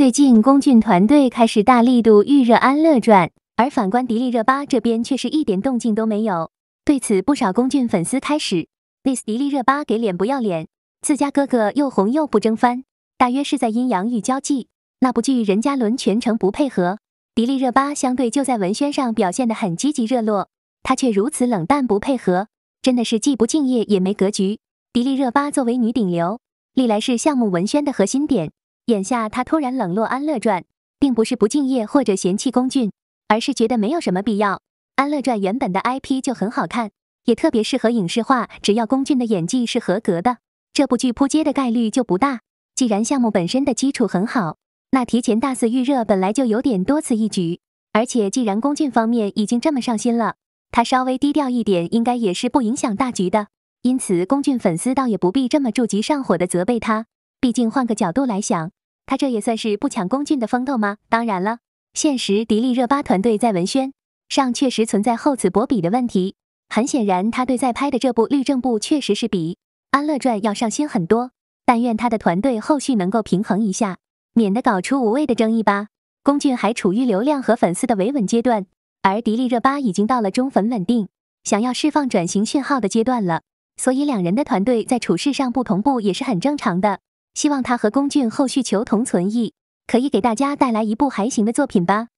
最近，龚俊团队开始大力度预热《安乐传》，而反观迪丽热巴这边却是一点动静都没有。对此，不少龚俊粉丝开始 diss 迪丽热巴给脸不要脸，自家哥哥又红又不争番，大约是在阴阳与交际。那部剧任嘉伦全程不配合，迪丽热巴相对就在文宣上表现得很积极热络，她却如此冷淡不配合，真的是既不敬业也没格局。迪丽热巴作为女顶流，历来是项目文宣的核心点。眼下他突然冷落《安乐传》，并不是不敬业或者嫌弃龚俊，而是觉得没有什么必要。《安乐传》原本的 IP 就很好看，也特别适合影视化，只要龚俊的演技是合格的，这部剧扑街的概率就不大。既然项目本身的基础很好，那提前大肆预热本来就有点多此一举。而且既然龚俊方面已经这么上心了，他稍微低调一点，应该也是不影响大局的。因此，龚俊粉丝倒也不必这么着急上火的责备他。毕竟换个角度来想。他这也算是不抢龚俊的风头吗？当然了，现实迪丽热巴团队在文宣上确实存在厚此薄彼的问题。很显然，他对在拍的这部《律政部》确实是比《安乐传》要上心很多。但愿他的团队后续能够平衡一下，免得搞出无谓的争议吧。龚俊还处于流量和粉丝的维稳阶段，而迪丽热巴已经到了中粉稳定、想要释放转型讯号的阶段了。所以两人的团队在处事上不同步也是很正常的。希望他和龚俊后续求同存异，可以给大家带来一部还行的作品吧。